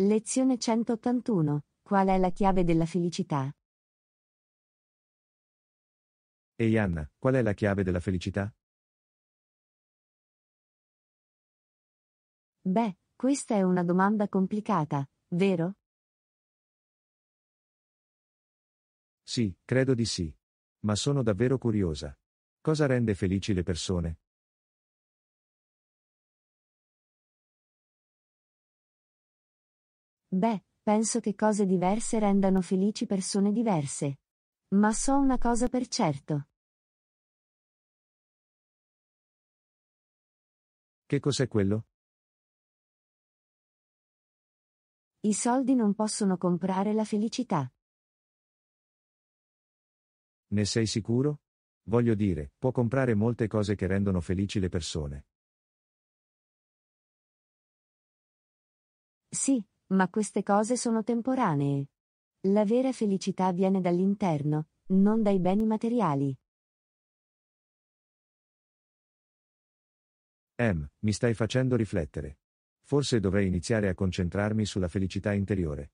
Lezione 181. Qual è la chiave della felicità? Ehi hey Anna, qual è la chiave della felicità? Beh, questa è una domanda complicata, vero? Sì, credo di sì. Ma sono davvero curiosa. Cosa rende felici le persone? Beh, penso che cose diverse rendano felici persone diverse. Ma so una cosa per certo. Che cos'è quello? I soldi non possono comprare la felicità. Ne sei sicuro? Voglio dire, può comprare molte cose che rendono felici le persone. Sì, ma queste cose sono temporanee. La vera felicità viene dall'interno, non dai beni materiali. M, mi stai facendo riflettere. Forse dovrei iniziare a concentrarmi sulla felicità interiore.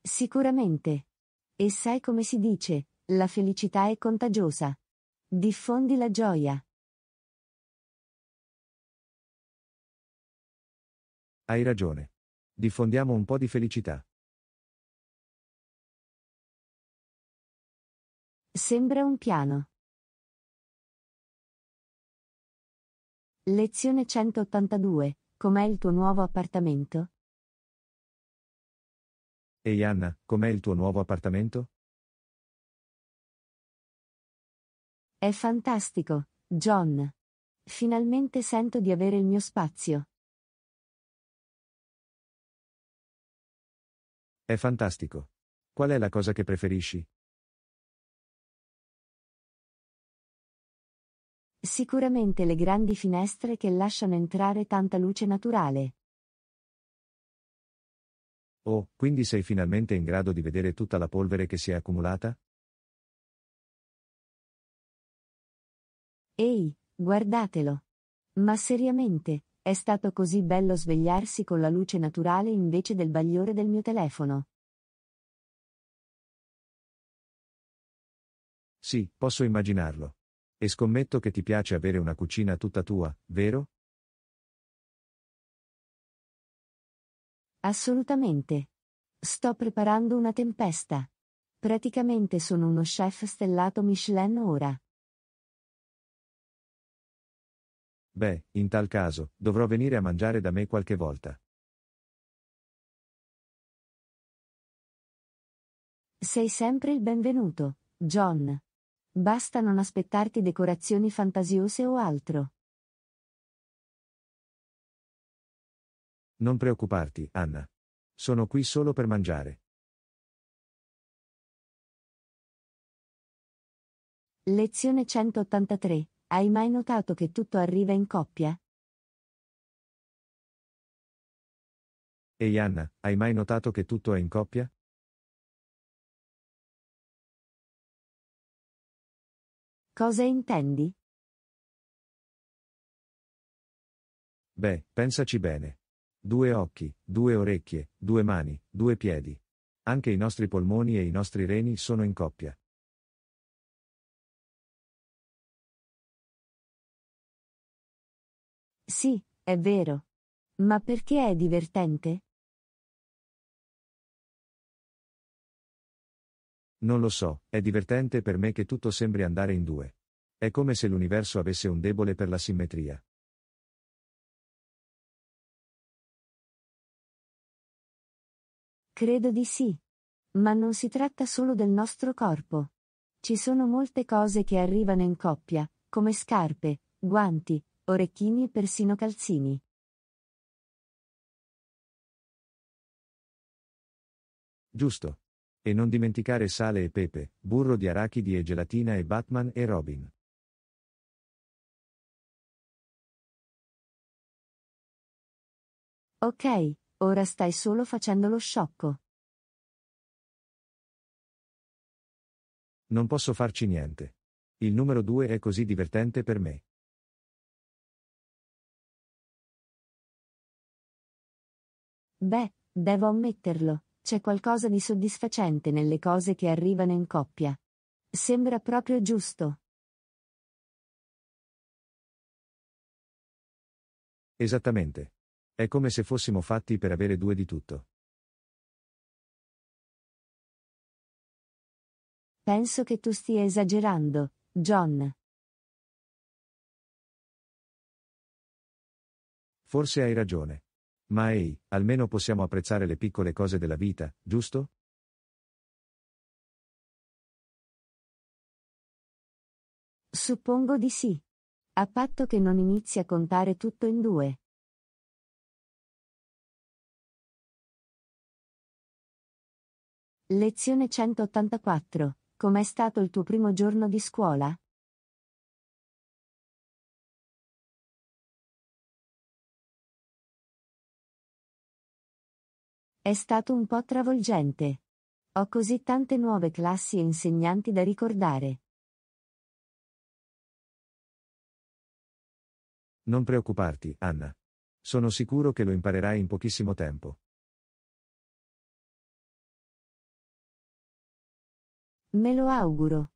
Sicuramente. E sai come si dice, la felicità è contagiosa. Diffondi la gioia. Hai ragione. Diffondiamo un po' di felicità. Sembra un piano. Lezione 182. Com'è il tuo nuovo appartamento? Ehi Anna, com'è il tuo nuovo appartamento? È fantastico, John. Finalmente sento di avere il mio spazio. È fantastico. Qual è la cosa che preferisci? Sicuramente le grandi finestre che lasciano entrare tanta luce naturale. Oh, quindi sei finalmente in grado di vedere tutta la polvere che si è accumulata? Ehi, guardatelo. Ma seriamente, è stato così bello svegliarsi con la luce naturale invece del bagliore del mio telefono. Sì, posso immaginarlo. E scommetto che ti piace avere una cucina tutta tua, vero? Assolutamente. Sto preparando una tempesta. Praticamente sono uno chef stellato Michelin ora. Beh, in tal caso, dovrò venire a mangiare da me qualche volta. Sei sempre il benvenuto, John. Basta non aspettarti decorazioni fantasiose o altro. Non preoccuparti, Anna. Sono qui solo per mangiare. Lezione 183. Hai mai notato che tutto arriva in coppia? Ehi Anna, hai mai notato che tutto è in coppia? Cosa intendi? Beh, pensaci bene. Due occhi, due orecchie, due mani, due piedi. Anche i nostri polmoni e i nostri reni sono in coppia. Sì, è vero. Ma perché è divertente? Non lo so, è divertente per me che tutto sembri andare in due. È come se l'universo avesse un debole per la simmetria. Credo di sì. Ma non si tratta solo del nostro corpo. Ci sono molte cose che arrivano in coppia, come scarpe, guanti, orecchini e persino calzini. Giusto. E non dimenticare sale e pepe, burro di arachidi e gelatina e Batman e Robin. Ok, ora stai solo facendo lo sciocco. Non posso farci niente. Il numero 2 è così divertente per me. Beh, devo ammetterlo, c'è qualcosa di soddisfacente nelle cose che arrivano in coppia. Sembra proprio giusto. Esattamente. È come se fossimo fatti per avere due di tutto. Penso che tu stia esagerando, John. Forse hai ragione. Ma ehi, almeno possiamo apprezzare le piccole cose della vita, giusto? Suppongo di sì. A patto che non inizi a contare tutto in due. Lezione 184. Com'è stato il tuo primo giorno di scuola? È stato un po' travolgente. Ho così tante nuove classi e insegnanti da ricordare. Non preoccuparti, Anna. Sono sicuro che lo imparerai in pochissimo tempo. Me lo auguro.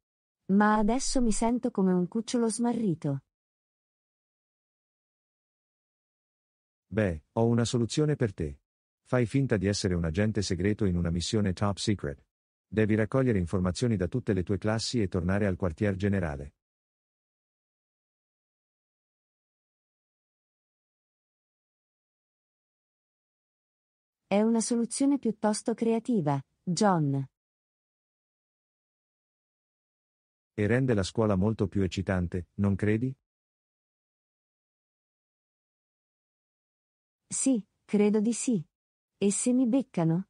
Ma adesso mi sento come un cucciolo smarrito. Beh, ho una soluzione per te. Fai finta di essere un agente segreto in una missione top secret. Devi raccogliere informazioni da tutte le tue classi e tornare al quartier generale. È una soluzione piuttosto creativa, John. E rende la scuola molto più eccitante, non credi? Sì, credo di sì. E se mi beccano?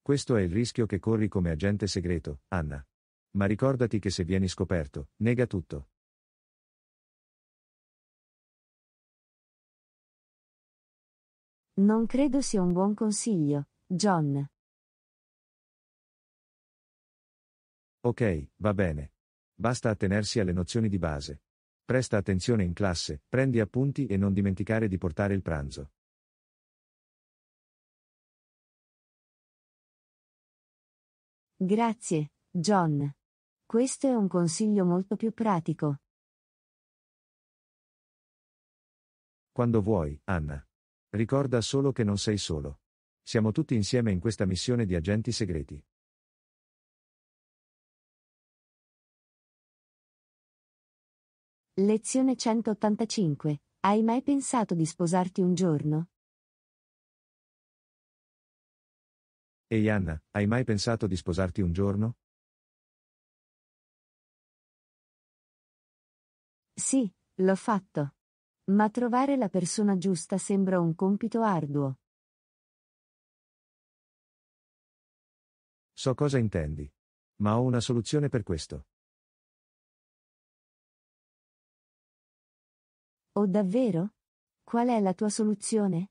Questo è il rischio che corri come agente segreto, Anna. Ma ricordati che se vieni scoperto, nega tutto. Non credo sia un buon consiglio, John. Ok, va bene. Basta attenersi alle nozioni di base. Presta attenzione in classe, prendi appunti e non dimenticare di portare il pranzo. Grazie, John. Questo è un consiglio molto più pratico. Quando vuoi, Anna. Ricorda solo che non sei solo. Siamo tutti insieme in questa missione di agenti segreti. Lezione 185. Hai mai pensato di sposarti un giorno? Ehi Anna, hai mai pensato di sposarti un giorno? Sì, l'ho fatto. Ma trovare la persona giusta sembra un compito arduo. So cosa intendi. Ma ho una soluzione per questo. Oh davvero? Qual è la tua soluzione?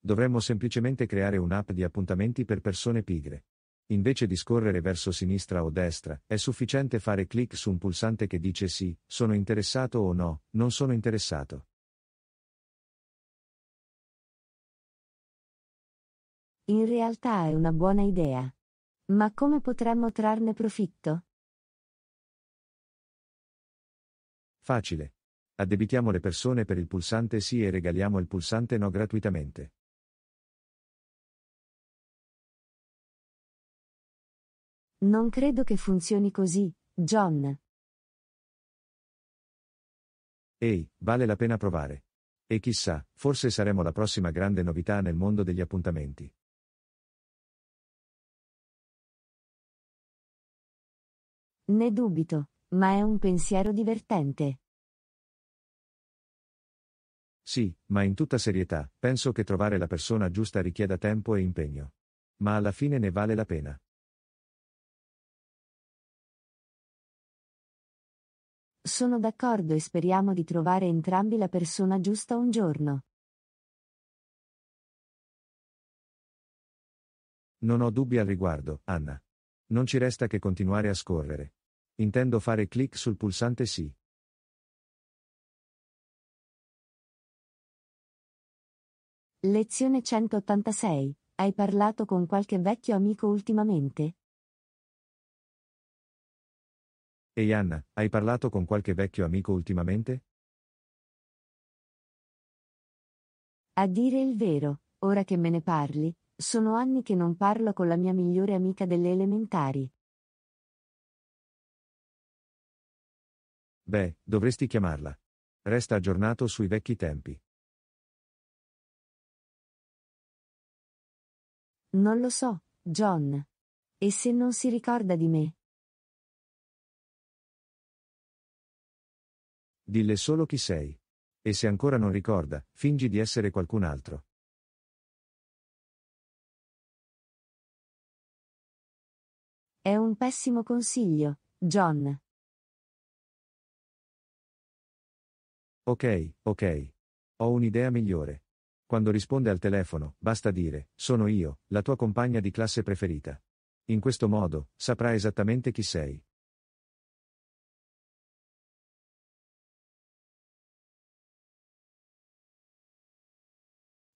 Dovremmo semplicemente creare un'app di appuntamenti per persone pigre. Invece di scorrere verso sinistra o destra, è sufficiente fare clic su un pulsante che dice sì, sono interessato o no, non sono interessato. In realtà è una buona idea. Ma come potremmo trarne profitto? Facile. Addebitiamo le persone per il pulsante sì e regaliamo il pulsante no gratuitamente. Non credo che funzioni così, John. Ehi, vale la pena provare. E chissà, forse saremo la prossima grande novità nel mondo degli appuntamenti. Ne dubito ma è un pensiero divertente. Sì, ma in tutta serietà, penso che trovare la persona giusta richieda tempo e impegno. Ma alla fine ne vale la pena. Sono d'accordo e speriamo di trovare entrambi la persona giusta un giorno. Non ho dubbi al riguardo, Anna. Non ci resta che continuare a scorrere. Intendo fare clic sul pulsante Sì. Lezione 186. Hai parlato con qualche vecchio amico ultimamente? Ehi Anna, hai parlato con qualche vecchio amico ultimamente? A dire il vero, ora che me ne parli, sono anni che non parlo con la mia migliore amica delle elementari. Beh, dovresti chiamarla. Resta aggiornato sui vecchi tempi. Non lo so, John. E se non si ricorda di me? Dille solo chi sei. E se ancora non ricorda, fingi di essere qualcun altro. È un pessimo consiglio, John. Ok, ok. Ho un'idea migliore. Quando risponde al telefono, basta dire, sono io, la tua compagna di classe preferita. In questo modo, saprà esattamente chi sei.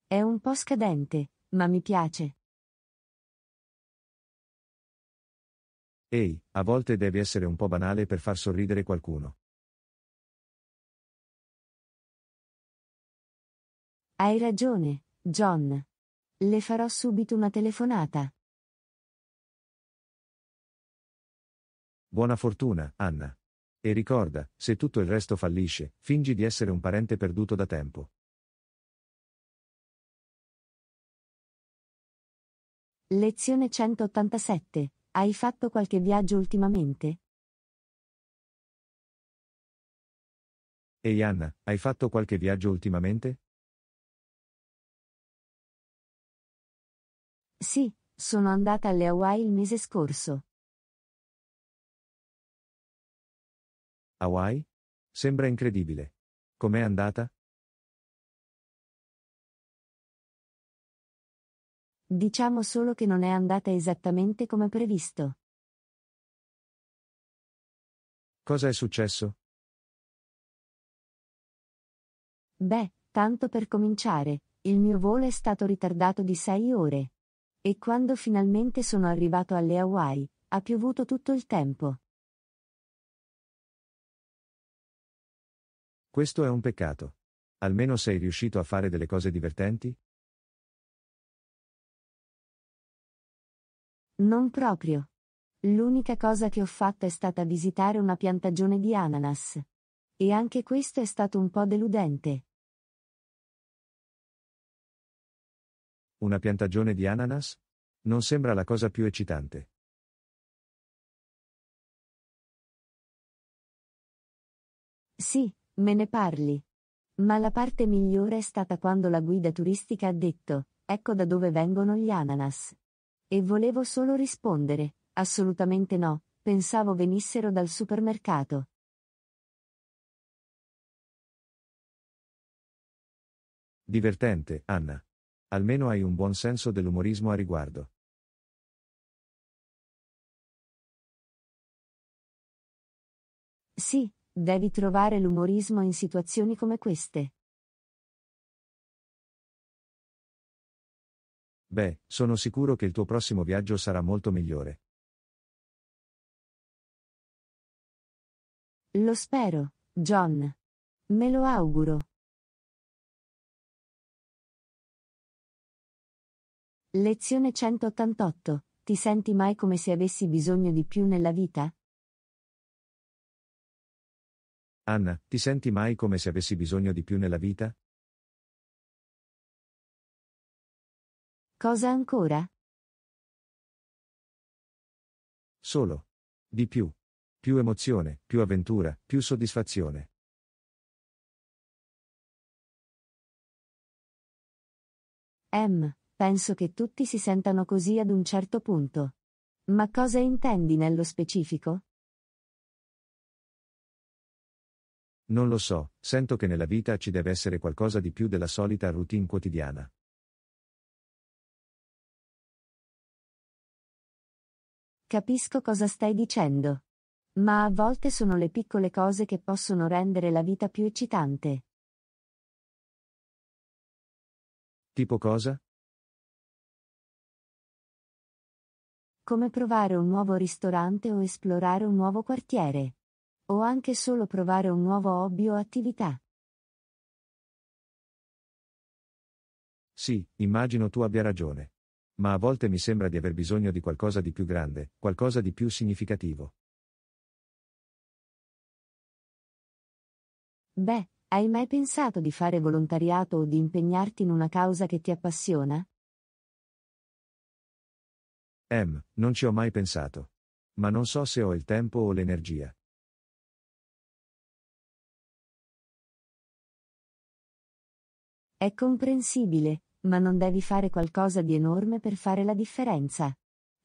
È un po' scadente, ma mi piace. Ehi, a volte devi essere un po' banale per far sorridere qualcuno. Hai ragione, John. Le farò subito una telefonata. Buona fortuna, Anna. E ricorda, se tutto il resto fallisce, fingi di essere un parente perduto da tempo. Lezione 187. Hai fatto qualche viaggio ultimamente? Ehi Anna, hai fatto qualche viaggio ultimamente? Sì, sono andata alle Hawaii il mese scorso. Hawaii? Sembra incredibile. Com'è andata? Diciamo solo che non è andata esattamente come previsto. Cosa è successo? Beh, tanto per cominciare, il mio volo è stato ritardato di sei ore. E quando finalmente sono arrivato alle Hawaii, ha piovuto tutto il tempo. Questo è un peccato. Almeno sei riuscito a fare delle cose divertenti? Non proprio. L'unica cosa che ho fatto è stata visitare una piantagione di ananas. E anche questo è stato un po' deludente. Una piantagione di ananas? Non sembra la cosa più eccitante. Sì, me ne parli. Ma la parte migliore è stata quando la guida turistica ha detto, ecco da dove vengono gli ananas. E volevo solo rispondere, assolutamente no, pensavo venissero dal supermercato. Divertente, Anna. Almeno hai un buon senso dell'umorismo a riguardo. Sì, devi trovare l'umorismo in situazioni come queste. Beh, sono sicuro che il tuo prossimo viaggio sarà molto migliore. Lo spero, John. Me lo auguro. Lezione 188. Ti senti mai come se avessi bisogno di più nella vita? Anna, ti senti mai come se avessi bisogno di più nella vita? Cosa ancora? Solo. Di più. Più emozione, più avventura, più soddisfazione. M. Penso che tutti si sentano così ad un certo punto. Ma cosa intendi nello specifico? Non lo so, sento che nella vita ci deve essere qualcosa di più della solita routine quotidiana. Capisco cosa stai dicendo. Ma a volte sono le piccole cose che possono rendere la vita più eccitante. Tipo cosa? come provare un nuovo ristorante o esplorare un nuovo quartiere, o anche solo provare un nuovo hobby o attività. Sì, immagino tu abbia ragione. Ma a volte mi sembra di aver bisogno di qualcosa di più grande, qualcosa di più significativo. Beh, hai mai pensato di fare volontariato o di impegnarti in una causa che ti appassiona? Em, non ci ho mai pensato. Ma non so se ho il tempo o l'energia. È comprensibile, ma non devi fare qualcosa di enorme per fare la differenza.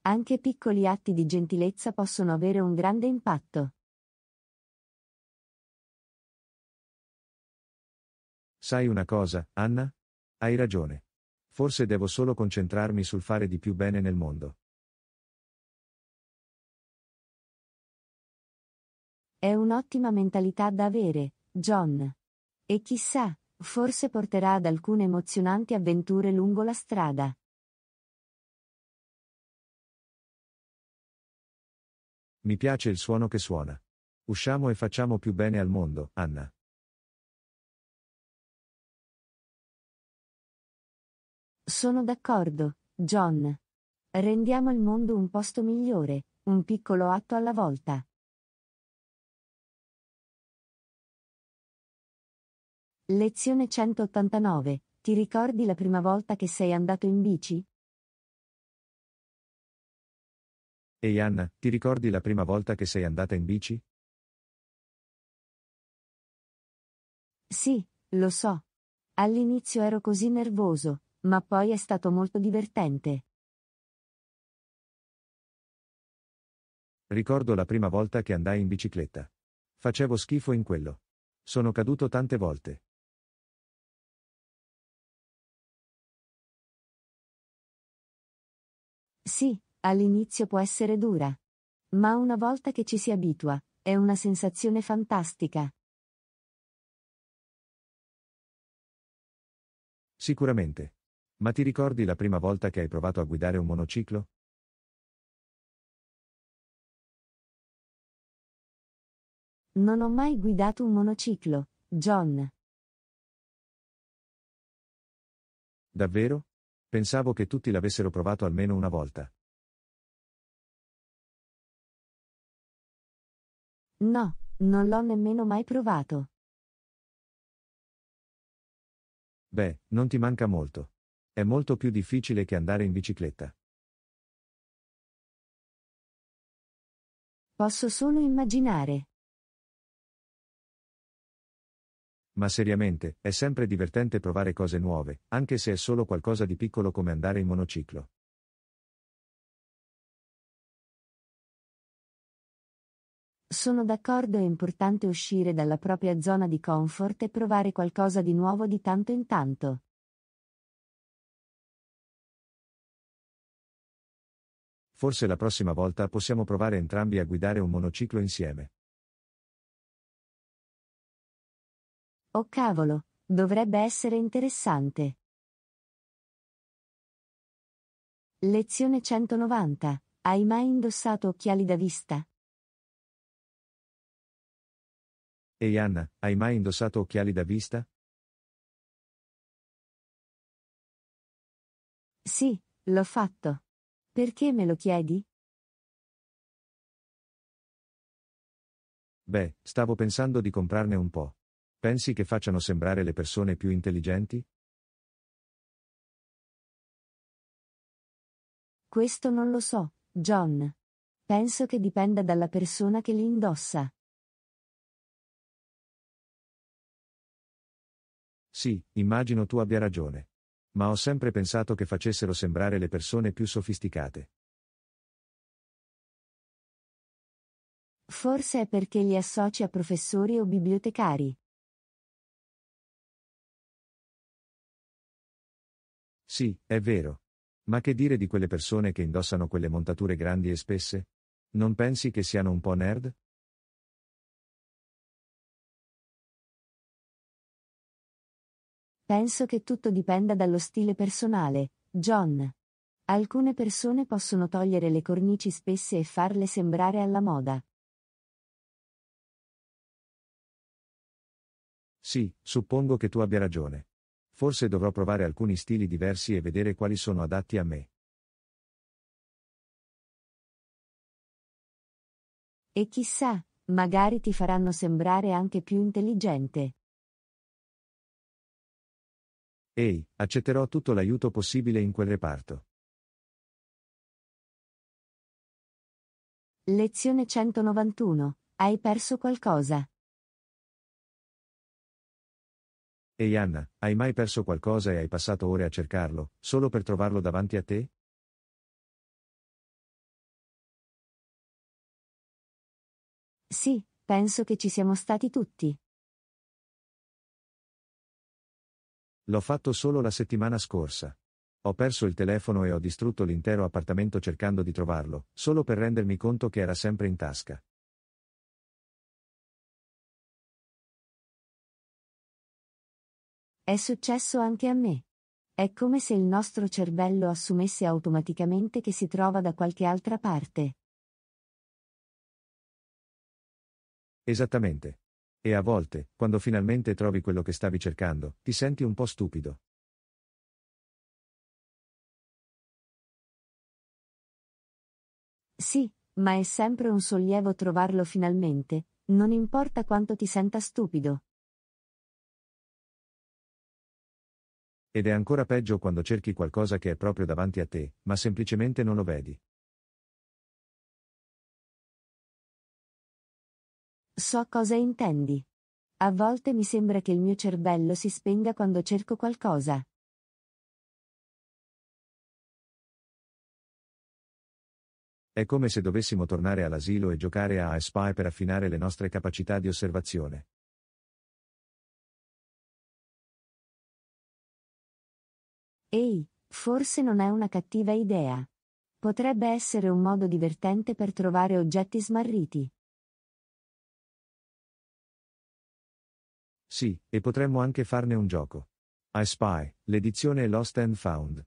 Anche piccoli atti di gentilezza possono avere un grande impatto. Sai una cosa, Anna? Hai ragione. Forse devo solo concentrarmi sul fare di più bene nel mondo. È un'ottima mentalità da avere, John. E chissà, forse porterà ad alcune emozionanti avventure lungo la strada. Mi piace il suono che suona. Usciamo e facciamo più bene al mondo, Anna. Sono d'accordo, John. Rendiamo il mondo un posto migliore, un piccolo atto alla volta. Lezione 189. Ti ricordi la prima volta che sei andato in bici? Ehi Anna, ti ricordi la prima volta che sei andata in bici? Sì, lo so. All'inizio ero così nervoso, ma poi è stato molto divertente. Ricordo la prima volta che andai in bicicletta. Facevo schifo in quello. Sono caduto tante volte. Sì, all'inizio può essere dura. Ma una volta che ci si abitua, è una sensazione fantastica. Sicuramente. Ma ti ricordi la prima volta che hai provato a guidare un monociclo? Non ho mai guidato un monociclo, John. Davvero? Pensavo che tutti l'avessero provato almeno una volta. No, non l'ho nemmeno mai provato. Beh, non ti manca molto. È molto più difficile che andare in bicicletta. Posso solo immaginare. Ma seriamente, è sempre divertente provare cose nuove, anche se è solo qualcosa di piccolo come andare in monociclo. Sono d'accordo, è importante uscire dalla propria zona di comfort e provare qualcosa di nuovo di tanto in tanto. Forse la prossima volta possiamo provare entrambi a guidare un monociclo insieme. Oh cavolo, dovrebbe essere interessante. Lezione 190. Hai mai indossato occhiali da vista? Ehi Anna, hai mai indossato occhiali da vista? Sì, l'ho fatto. Perché me lo chiedi? Beh, stavo pensando di comprarne un po'. Pensi che facciano sembrare le persone più intelligenti? Questo non lo so, John. Penso che dipenda dalla persona che li indossa. Sì, immagino tu abbia ragione. Ma ho sempre pensato che facessero sembrare le persone più sofisticate. Forse è perché li associ a professori o bibliotecari. Sì, è vero. Ma che dire di quelle persone che indossano quelle montature grandi e spesse? Non pensi che siano un po' nerd? Penso che tutto dipenda dallo stile personale, John. Alcune persone possono togliere le cornici spesse e farle sembrare alla moda. Sì, suppongo che tu abbia ragione. Forse dovrò provare alcuni stili diversi e vedere quali sono adatti a me. E chissà, magari ti faranno sembrare anche più intelligente. Ehi, accetterò tutto l'aiuto possibile in quel reparto. Lezione 191. Hai perso qualcosa? Ehi Anna, hai mai perso qualcosa e hai passato ore a cercarlo, solo per trovarlo davanti a te? Sì, penso che ci siamo stati tutti. L'ho fatto solo la settimana scorsa. Ho perso il telefono e ho distrutto l'intero appartamento cercando di trovarlo, solo per rendermi conto che era sempre in tasca. È successo anche a me. È come se il nostro cervello assumesse automaticamente che si trova da qualche altra parte. Esattamente. E a volte, quando finalmente trovi quello che stavi cercando, ti senti un po' stupido. Sì, ma è sempre un sollievo trovarlo finalmente, non importa quanto ti senta stupido. Ed è ancora peggio quando cerchi qualcosa che è proprio davanti a te, ma semplicemente non lo vedi. So cosa intendi. A volte mi sembra che il mio cervello si spenga quando cerco qualcosa. È come se dovessimo tornare all'asilo e giocare a I Spy per affinare le nostre capacità di osservazione. Ehi, forse non è una cattiva idea. Potrebbe essere un modo divertente per trovare oggetti smarriti. Sì, e potremmo anche farne un gioco. I Spy, l'edizione Lost and Found.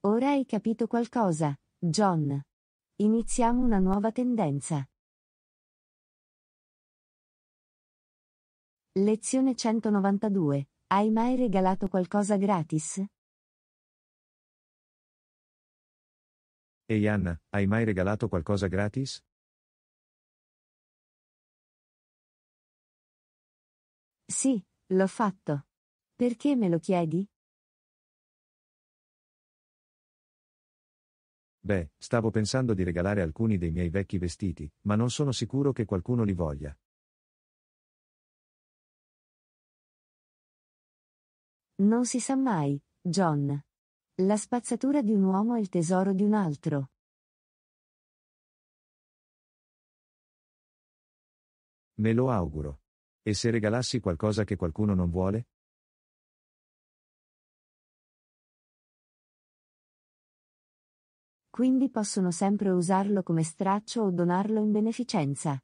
Ora hai capito qualcosa, John. Iniziamo una nuova tendenza. Lezione 192. Hai mai regalato qualcosa gratis? Ehi Anna, hai mai regalato qualcosa gratis? Sì, l'ho fatto. Perché me lo chiedi? Beh, stavo pensando di regalare alcuni dei miei vecchi vestiti, ma non sono sicuro che qualcuno li voglia. Non si sa mai, John. La spazzatura di un uomo è il tesoro di un altro. Me lo auguro. E se regalassi qualcosa che qualcuno non vuole? Quindi possono sempre usarlo come straccio o donarlo in beneficenza.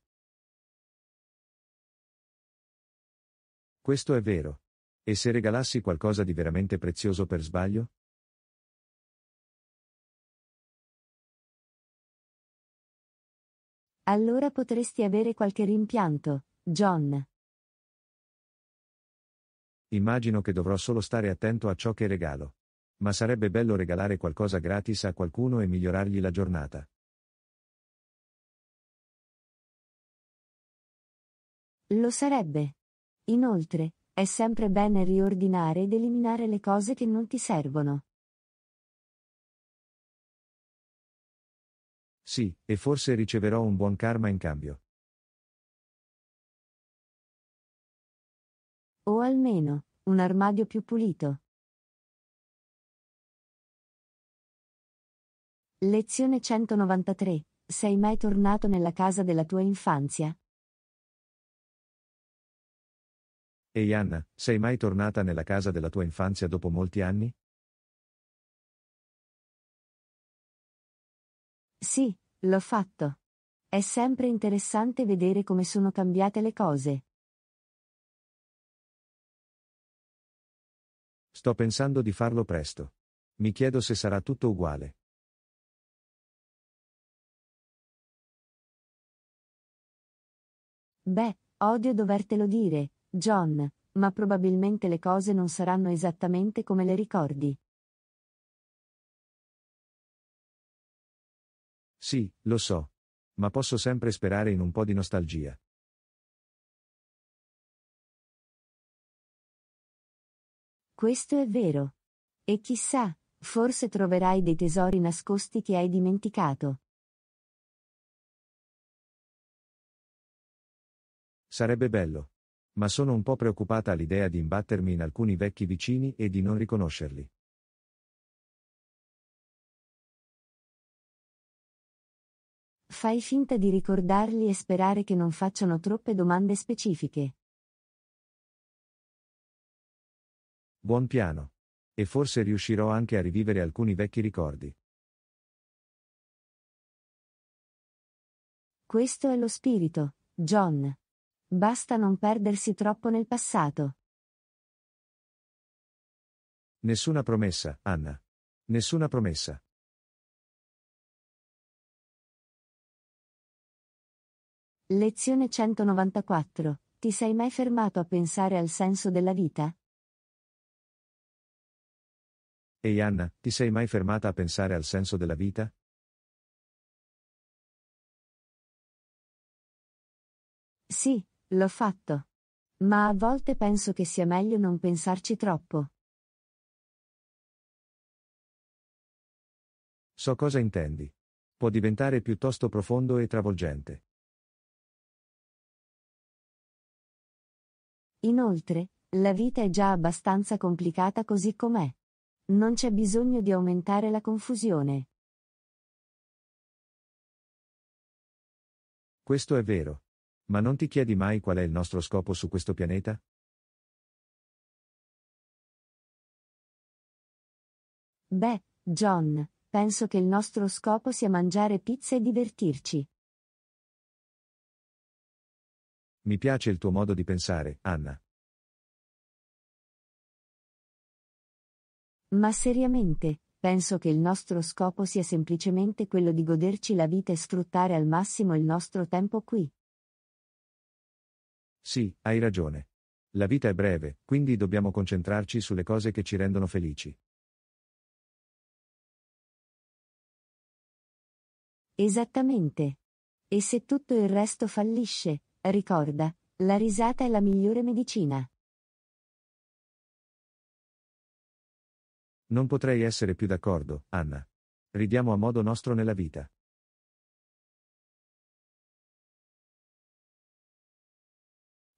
Questo è vero. E se regalassi qualcosa di veramente prezioso per sbaglio? Allora potresti avere qualche rimpianto, John. Immagino che dovrò solo stare attento a ciò che regalo. Ma sarebbe bello regalare qualcosa gratis a qualcuno e migliorargli la giornata. Lo sarebbe. Inoltre, è sempre bene riordinare ed eliminare le cose che non ti servono. Sì, e forse riceverò un buon karma in cambio. O almeno, un armadio più pulito. Lezione 193. Sei mai tornato nella casa della tua infanzia? Ehi Anna, sei mai tornata nella casa della tua infanzia dopo molti anni? Sì, l'ho fatto. È sempre interessante vedere come sono cambiate le cose. Sto pensando di farlo presto. Mi chiedo se sarà tutto uguale. Beh, odio dovertelo dire, John, ma probabilmente le cose non saranno esattamente come le ricordi. Sì, lo so. Ma posso sempre sperare in un po' di nostalgia. Questo è vero. E chissà, forse troverai dei tesori nascosti che hai dimenticato. Sarebbe bello ma sono un po' preoccupata all'idea di imbattermi in alcuni vecchi vicini e di non riconoscerli. Fai finta di ricordarli e sperare che non facciano troppe domande specifiche. Buon piano. E forse riuscirò anche a rivivere alcuni vecchi ricordi. Questo è lo spirito, John. Basta non perdersi troppo nel passato. Nessuna promessa, Anna. Nessuna promessa. Lezione 194. Ti sei mai fermato a pensare al senso della vita? Ehi Anna, ti sei mai fermata a pensare al senso della vita? Sì, L'ho fatto. Ma a volte penso che sia meglio non pensarci troppo. So cosa intendi. Può diventare piuttosto profondo e travolgente. Inoltre, la vita è già abbastanza complicata così com'è. Non c'è bisogno di aumentare la confusione. Questo è vero. Ma non ti chiedi mai qual è il nostro scopo su questo pianeta? Beh, John, penso che il nostro scopo sia mangiare pizza e divertirci. Mi piace il tuo modo di pensare, Anna. Ma seriamente, penso che il nostro scopo sia semplicemente quello di goderci la vita e sfruttare al massimo il nostro tempo qui. Sì, hai ragione. La vita è breve, quindi dobbiamo concentrarci sulle cose che ci rendono felici. Esattamente. E se tutto il resto fallisce, ricorda, la risata è la migliore medicina. Non potrei essere più d'accordo, Anna. Ridiamo a modo nostro nella vita.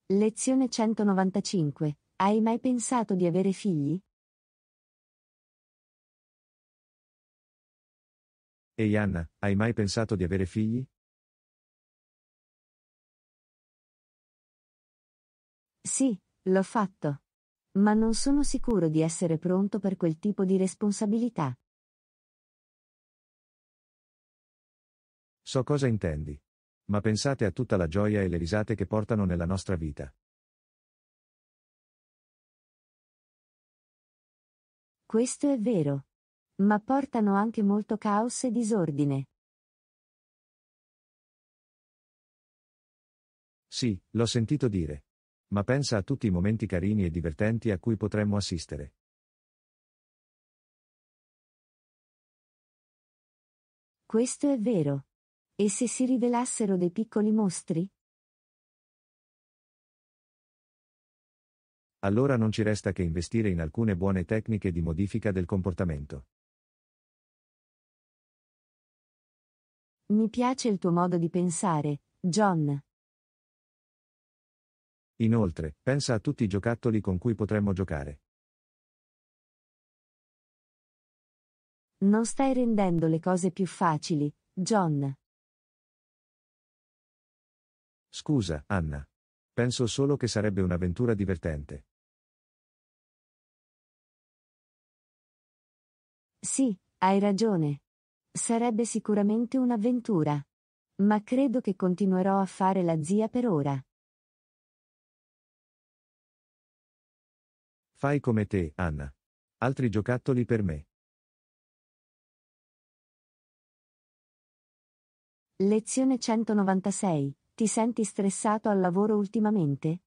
Lezione 195. Hai mai pensato di avere figli? Ehi Anna, hai mai pensato di avere figli? Sì, l'ho fatto. Ma non sono sicuro di essere pronto per quel tipo di responsabilità. So cosa intendi ma pensate a tutta la gioia e le risate che portano nella nostra vita. Questo è vero. Ma portano anche molto caos e disordine. Sì, l'ho sentito dire. Ma pensa a tutti i momenti carini e divertenti a cui potremmo assistere. Questo è vero. E se si rivelassero dei piccoli mostri? Allora non ci resta che investire in alcune buone tecniche di modifica del comportamento. Mi piace il tuo modo di pensare, John. Inoltre, pensa a tutti i giocattoli con cui potremmo giocare. Non stai rendendo le cose più facili, John. Scusa, Anna. Penso solo che sarebbe un'avventura divertente. Sì, hai ragione. Sarebbe sicuramente un'avventura. Ma credo che continuerò a fare la zia per ora. Fai come te, Anna. Altri giocattoli per me. Lezione 196. Ti senti stressato al lavoro ultimamente?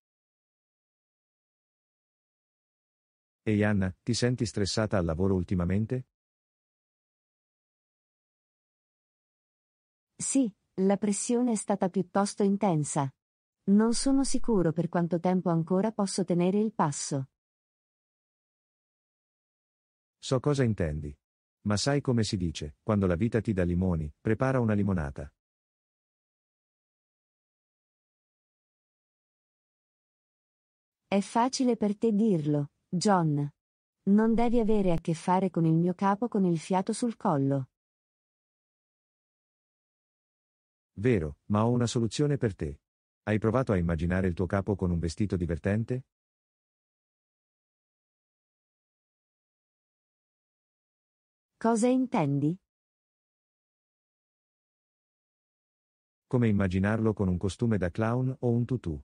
Ehi Anna, ti senti stressata al lavoro ultimamente? Sì, la pressione è stata piuttosto intensa. Non sono sicuro per quanto tempo ancora posso tenere il passo. So cosa intendi. Ma sai come si dice, quando la vita ti dà limoni, prepara una limonata. È facile per te dirlo, John. Non devi avere a che fare con il mio capo con il fiato sul collo. Vero, ma ho una soluzione per te. Hai provato a immaginare il tuo capo con un vestito divertente? Cosa intendi? Come immaginarlo con un costume da clown o un tutù?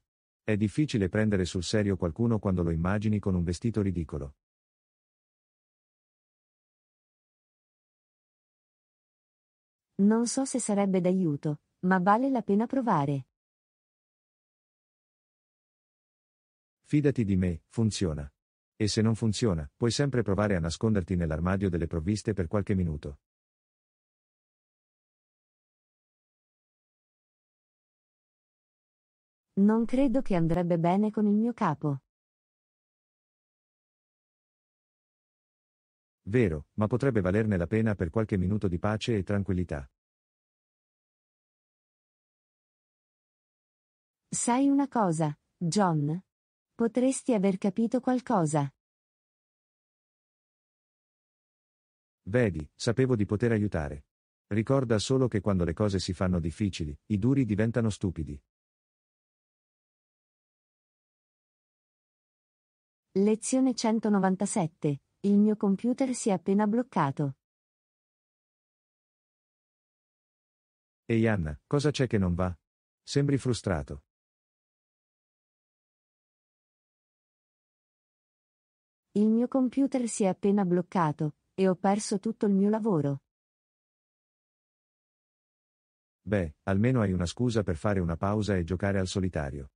È difficile prendere sul serio qualcuno quando lo immagini con un vestito ridicolo. Non so se sarebbe d'aiuto, ma vale la pena provare. Fidati di me, funziona. E se non funziona, puoi sempre provare a nasconderti nell'armadio delle provviste per qualche minuto. Non credo che andrebbe bene con il mio capo. Vero, ma potrebbe valerne la pena per qualche minuto di pace e tranquillità. Sai una cosa, John? Potresti aver capito qualcosa. Vedi, sapevo di poter aiutare. Ricorda solo che quando le cose si fanno difficili, i duri diventano stupidi. Lezione 197. Il mio computer si è appena bloccato. Ehi Anna, cosa c'è che non va? Sembri frustrato. Il mio computer si è appena bloccato e ho perso tutto il mio lavoro. Beh, almeno hai una scusa per fare una pausa e giocare al solitario.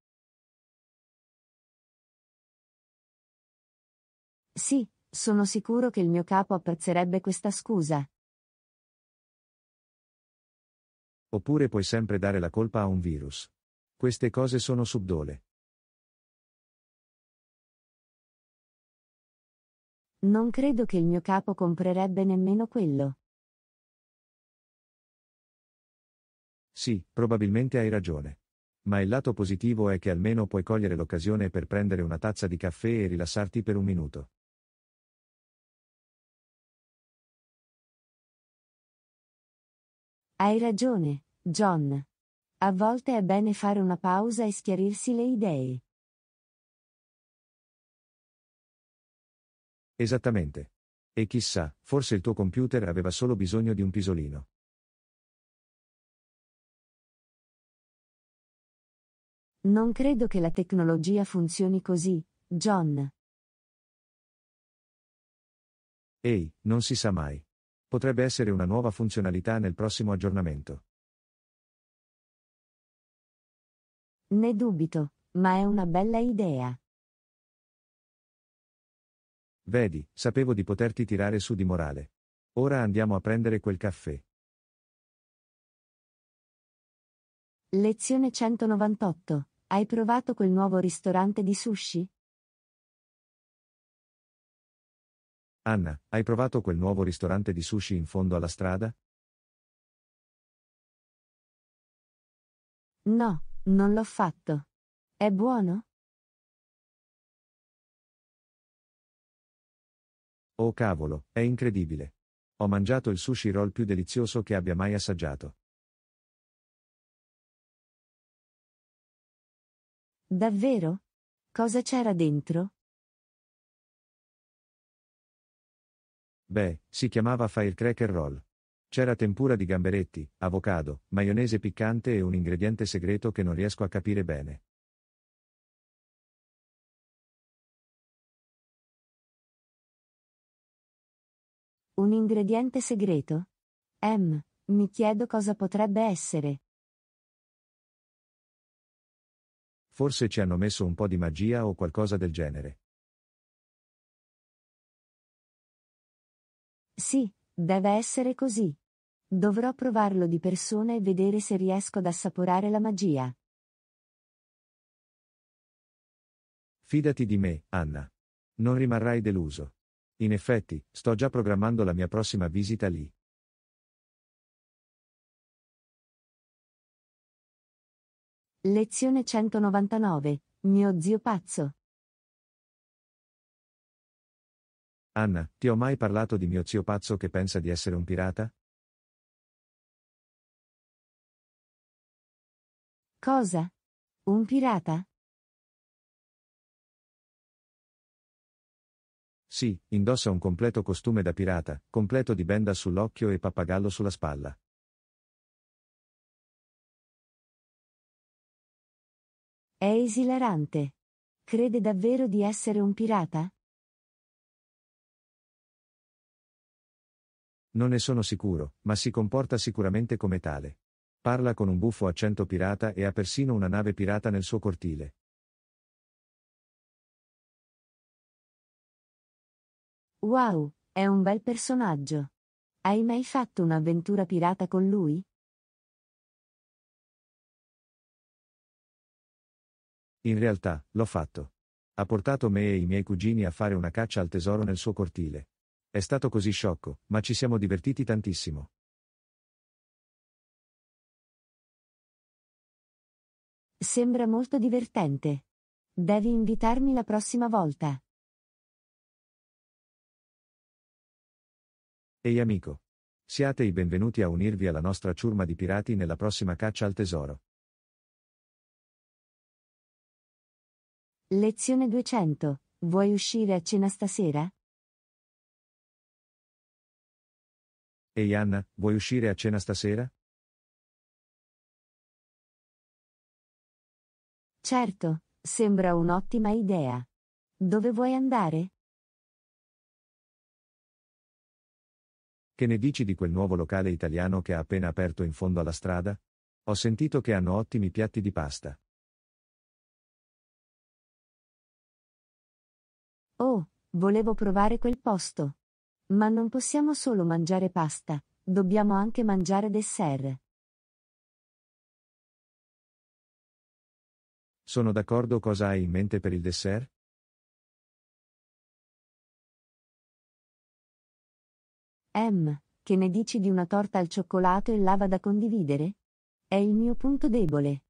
Sì, sono sicuro che il mio capo apprezzerebbe questa scusa. Oppure puoi sempre dare la colpa a un virus. Queste cose sono subdole. Non credo che il mio capo comprerebbe nemmeno quello. Sì, probabilmente hai ragione. Ma il lato positivo è che almeno puoi cogliere l'occasione per prendere una tazza di caffè e rilassarti per un minuto. Hai ragione, John. A volte è bene fare una pausa e schiarirsi le idee. Esattamente. E chissà, forse il tuo computer aveva solo bisogno di un pisolino. Non credo che la tecnologia funzioni così, John. Ehi, non si sa mai potrebbe essere una nuova funzionalità nel prossimo aggiornamento. Ne dubito, ma è una bella idea. Vedi, sapevo di poterti tirare su di morale. Ora andiamo a prendere quel caffè. Lezione 198. Hai provato quel nuovo ristorante di sushi? Anna, hai provato quel nuovo ristorante di sushi in fondo alla strada? No, non l'ho fatto. È buono? Oh cavolo, è incredibile. Ho mangiato il sushi roll più delizioso che abbia mai assaggiato. Davvero? Cosa c'era dentro? Beh, si chiamava Firecracker Roll. C'era tempura di gamberetti, avocado, maionese piccante e un ingrediente segreto che non riesco a capire bene. Un ingrediente segreto? M. Mi chiedo cosa potrebbe essere. Forse ci hanno messo un po' di magia o qualcosa del genere. Sì, deve essere così. Dovrò provarlo di persona e vedere se riesco ad assaporare la magia. Fidati di me, Anna. Non rimarrai deluso. In effetti, sto già programmando la mia prossima visita lì. Lezione 199. Mio zio pazzo. Anna, ti ho mai parlato di mio zio pazzo che pensa di essere un pirata? Cosa? Un pirata? Sì, indossa un completo costume da pirata, completo di benda sull'occhio e pappagallo sulla spalla. È esilarante. Crede davvero di essere un pirata? Non ne sono sicuro, ma si comporta sicuramente come tale. Parla con un buffo accento pirata e ha persino una nave pirata nel suo cortile. Wow, è un bel personaggio. Hai mai fatto un'avventura pirata con lui? In realtà, l'ho fatto. Ha portato me e i miei cugini a fare una caccia al tesoro nel suo cortile. È stato così sciocco, ma ci siamo divertiti tantissimo. Sembra molto divertente. Devi invitarmi la prossima volta. Ehi amico. Siate i benvenuti a unirvi alla nostra ciurma di pirati nella prossima caccia al tesoro. Lezione 200. Vuoi uscire a cena stasera? Ehi Anna, vuoi uscire a cena stasera? Certo, sembra un'ottima idea. Dove vuoi andare? Che ne dici di quel nuovo locale italiano che ha appena aperto in fondo alla strada? Ho sentito che hanno ottimi piatti di pasta. Oh, volevo provare quel posto. Ma non possiamo solo mangiare pasta, dobbiamo anche mangiare dessert. Sono d'accordo cosa hai in mente per il dessert? M, che ne dici di una torta al cioccolato e lava da condividere? È il mio punto debole.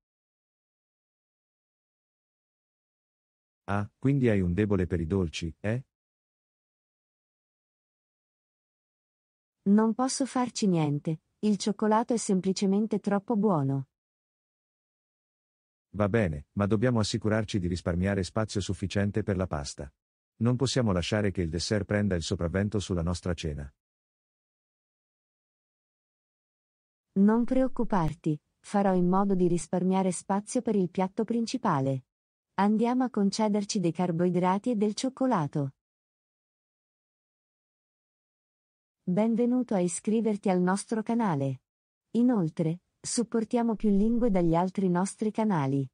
Ah, quindi hai un debole per i dolci, eh? Non posso farci niente, il cioccolato è semplicemente troppo buono. Va bene, ma dobbiamo assicurarci di risparmiare spazio sufficiente per la pasta. Non possiamo lasciare che il dessert prenda il sopravvento sulla nostra cena. Non preoccuparti, farò in modo di risparmiare spazio per il piatto principale. Andiamo a concederci dei carboidrati e del cioccolato. Benvenuto a iscriverti al nostro canale. Inoltre, supportiamo più lingue dagli altri nostri canali.